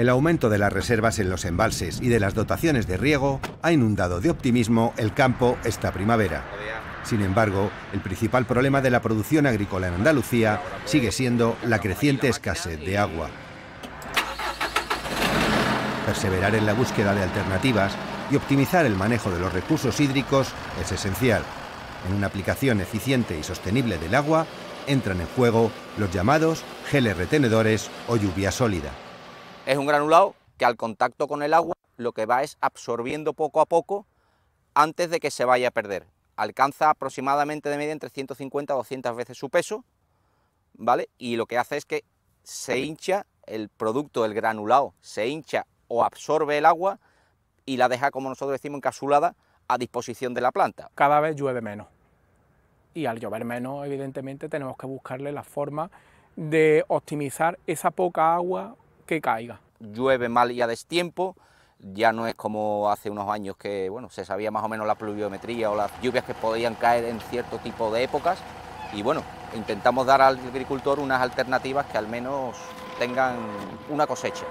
El aumento de las reservas en los embalses y de las dotaciones de riego ha inundado de optimismo el campo esta primavera. Sin embargo, el principal problema de la producción agrícola en Andalucía sigue siendo la creciente escasez de agua. Perseverar en la búsqueda de alternativas y optimizar el manejo de los recursos hídricos es esencial. En una aplicación eficiente y sostenible del agua entran en juego los llamados geles retenedores o lluvia sólida. Es un granulado que al contacto con el agua lo que va es absorbiendo poco a poco antes de que se vaya a perder. Alcanza aproximadamente de media entre 150 a 200 veces su peso, ¿vale? Y lo que hace es que se hincha el producto, el granulado, se hincha o absorbe el agua y la deja, como nosotros decimos, encapsulada a disposición de la planta. Cada vez llueve menos y al llover menos, evidentemente, tenemos que buscarle la forma de optimizar esa poca agua que caiga. Llueve mal y a destiempo, ya no es como hace unos años que bueno, se sabía más o menos la pluviometría o las lluvias que podían caer en cierto tipo de épocas y bueno, intentamos dar al agricultor unas alternativas que al menos tengan una cosecha.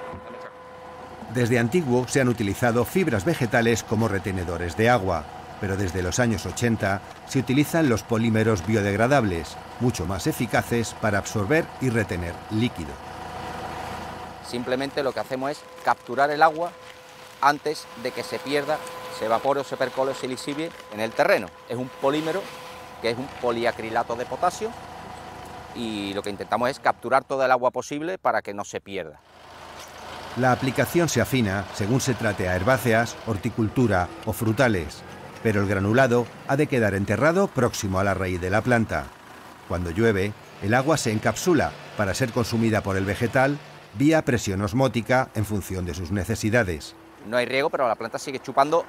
Desde antiguo se han utilizado fibras vegetales como retenedores de agua, pero desde los años 80 se utilizan los polímeros biodegradables, mucho más eficaces para absorber y retener líquidos. Simplemente lo que hacemos es capturar el agua antes de que se pierda, se evapore o se percole o se en el terreno. Es un polímero que es un poliacrilato de potasio y lo que intentamos es capturar toda el agua posible para que no se pierda. La aplicación se afina según se trate a herbáceas, horticultura o frutales, pero el granulado ha de quedar enterrado próximo a la raíz de la planta. Cuando llueve, el agua se encapsula para ser consumida por el vegetal vía presión osmótica en función de sus necesidades. No hay riego, pero la planta sigue chupando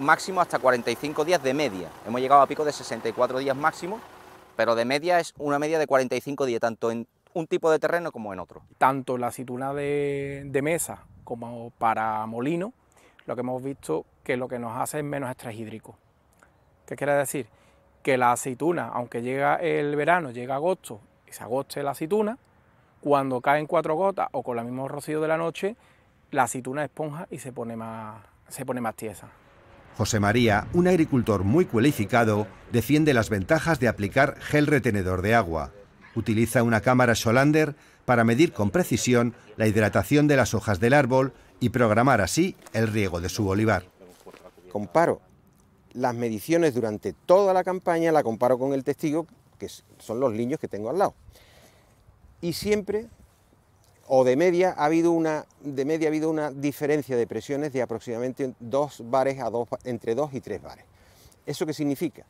máximo hasta 45 días de media. Hemos llegado a pico de 64 días máximo, pero de media es una media de 45 días, tanto en un tipo de terreno como en otro. Tanto la aceituna de, mesa como para molino, lo que hemos visto que lo que nos hace es menos extrahídrico... ¿Qué quiere decir? Que la aceituna, aunque llega el verano, llega agosto y se agoste la aceituna, cuando caen cuatro gotas o con el mismo rocío de la noche, la aceituna esponja y se pone más, se pone más tiesa. José María, un agricultor muy cualificado, defiende las ventajas de aplicar gel retenedor de agua. Utiliza una cámara Solander para medir con precisión la hidratación de las hojas del árbol y programar así el riego de su olivar. Comparo las mediciones durante toda la campaña, la comparo con el testigo, que son los niños que tengo al lado y siempre o de media ha habido una de media ha habido una diferencia de presiones de aproximadamente dos bares a dos entre dos y tres bares. ¿Eso qué significa?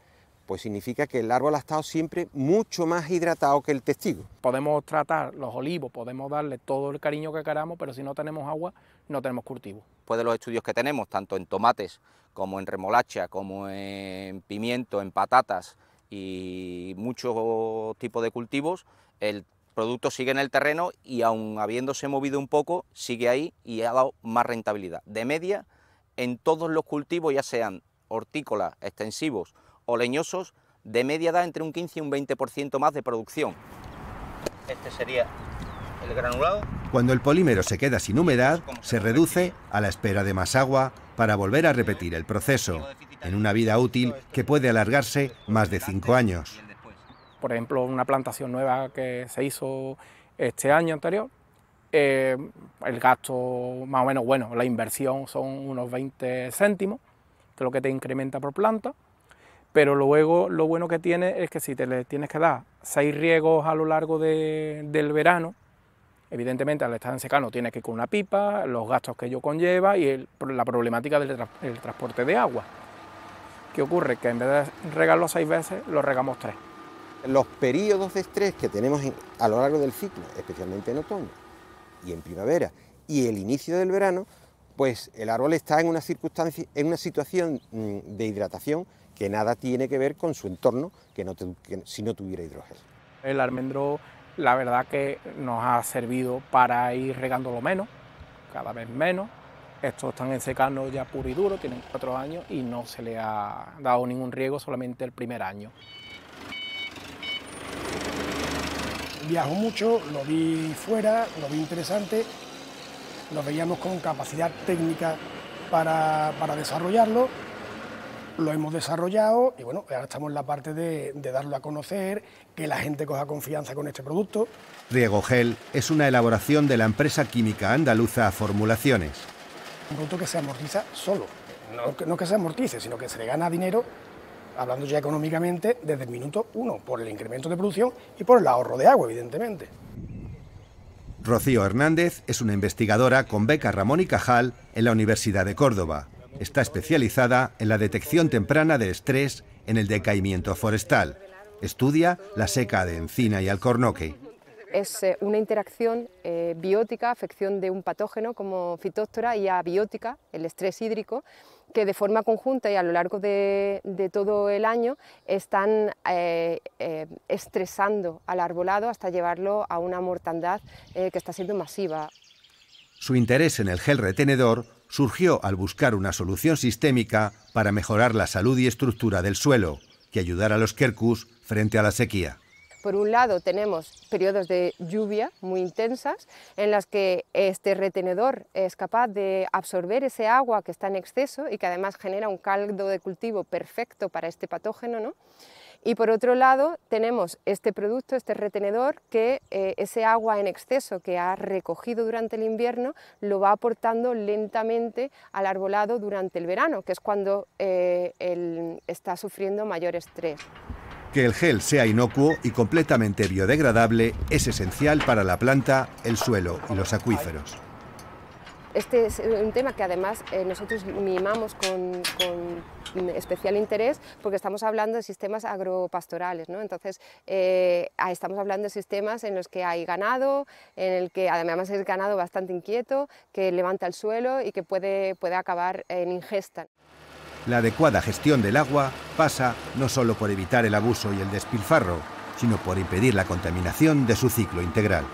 Pues significa que el árbol ha estado siempre mucho más hidratado que el testigo. Podemos tratar los olivos, podemos darle todo el cariño que queramos, pero si no tenemos agua, no tenemos cultivo. Después de los estudios que tenemos, tanto en tomates como en remolacha, como en pimiento, en patatas y muchos tipos de cultivos, el producto sigue en el terreno y aun habiéndose movido un poco, sigue ahí y ha dado más rentabilidad. De media, en todos los cultivos, ya sean hortícolas, extensivos o leñosos, de media da entre un 15 y un 20% más de producción. Este sería el granulado. Cuando el polímero se queda sin humedad, se reduce a la espera de más agua para volver a repetir el proceso, en una vida útil que puede alargarse más de 5 años por ejemplo, una plantación nueva que se hizo este año anterior, eh, el gasto más o menos, bueno, la inversión son unos 20 céntimos, que es lo que te incrementa por planta, pero luego lo bueno que tiene es que si te le tienes que dar seis riegos a lo largo del verano, evidentemente al estar en secano tienes que ir con una pipa, los gastos que ello conlleva y la problemática del transporte de agua. ¿Qué ocurre? Que en vez de regarlo seis veces, lo regamos tres los periodos de estrés que tenemos a lo largo del ciclo, especialmente en otoño y en primavera, y el inicio del verano, pues el árbol está en una, circunstancia, en una situación mm, de hidratación que nada tiene que ver con su entorno que que, si no tuviera hidrógeno. El almendro, la verdad que nos ha servido para ir regándolo menos, cada vez menos. Estos están en secano ya puro y duro, tienen cuatro años y no se le ha dado ningún riego, solamente el primer año. ...viajo mucho, lo vi fuera, lo vi interesante, ...nos veíamos con capacidad técnica para, desarrollarlo, lo hemos desarrollado y bueno, ahora estamos en la parte de, de darlo a conocer, que la gente coja confianza con este producto. Riego Gel es una elaboración de la empresa química andaluza Formulaciones. Un producto que se amortiza solo, no, no que se amortice, sino que se le gana dinero hablando ya económicamente, desde el minuto uno, por el incremento de producción y por el ahorro de agua, evidentemente. Rocío Hernández es una investigadora con beca Ramón y Cajal en la Universidad de Córdoba. Está especializada en la detección temprana de estrés en el decaimiento forestal. Estudia la seca de encina y alcornoque es eh, una interacción eh, biótica, afección de un patógeno como fitóstora y abiótica, el estrés hídrico, que de forma conjunta y a lo largo de, todo el año están eh, estresando al arbolado hasta llevarlo a una mortandad que está siendo masiva. Su interés en el gel retenedor surgió al buscar una solución sistémica para mejorar la salud y estructura del suelo, que ayudara a los quercus frente a la sequía. Por un lado tenemos periodos de lluvia muy intensas en las que este retenedor es capaz de absorber ese agua que está en exceso y que además genera un caldo de cultivo perfecto para este patógeno. Y por otro lado tenemos este producto, este retenedor, que eh, ese agua en exceso que ha recogido durante el invierno lo va aportando lentamente al arbolado durante el verano, que es cuando él eh, está sufriendo mayor estrés. Que el gel sea inocuo y completamente biodegradable es esencial para la planta, el suelo y los acuíferos. Este es eh, un tema que además eh, nosotros mimamos con, especial interés porque estamos hablando de sistemas agropastorales, ¿no? entonces eh, estamos hablando de sistemas en los que hay ganado, en el que además es ganado bastante inquieto, que levanta el suelo y que puede, puede acabar en ingesta. La adecuada gestión del agua pasa no solo por evitar el abuso y el despilfarro, sino por impedir la contaminación de su ciclo integral.